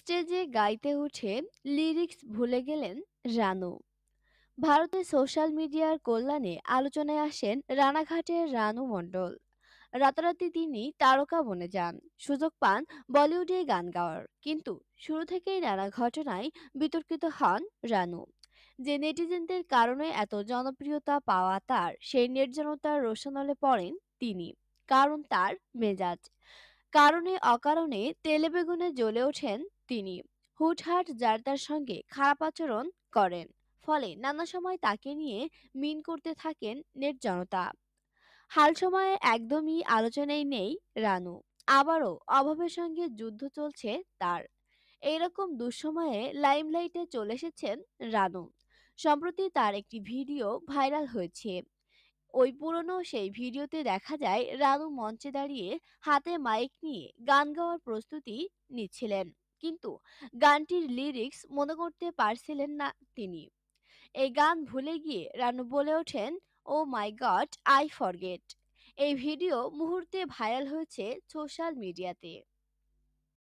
স্টেজে গাইতে উঠে লিরিক্স ভুলে গেলেন রানু ভারতের সোশ্যাল মিডিয়ার কল্যাণে আলোচনায় আসেন রানাঘাটের রানু মণ্ডল রাতারাতি তিনি তারকা বনে যান সুযোগ পান বলিউডে গান গাওয়ার কিন্তু শুরু থেকেই নানা ঘটনায় বিতর্কিত হন রানু যে নেটিজেনদের কারণে এত জনপ্রিয়তা পাওয়া তার সেই নির্জনতার রোশনলে পড়েন তিনি কারণ তার মেজাজ কারণে অকারণে তেলেবেগুনে জ্বলে ওঠেন তিনি হুটহাট যার তার সঙ্গে খারাপ আচরণ করেন ফলে নানা সময় তাকে নিয়ে মিন করতে থাকেন নেট জনতা হাল সময়ে একদমই আলোচনায় নেই রানু আবারও অভাবের সঙ্গে যুদ্ধ চলছে তার এইরকম দুঃসময়ে লাইমলাইটে চলে এসেছেন রানু সম্প্রতি তার একটি ভিডিও ভাইরাল হয়েছে ওই পুরনো সেই ভিডিওতে দেখা যায় রানু মঞ্চে দাঁড়িয়ে হাতে মাইক নিয়ে গান গাওয়ার প্রস্তুতি নিচ্ছিলেন কিন্তু গানটির লিরিক্স মনে করতে পারছিলেন না তিনি এই গান ভুলে গিয়ে রানু বলে ওঠেন oh my god I forget এই ভিডিও মুহূর্তে ভাইরাল হয়েছে সোশ্যাল মিডিয়াতে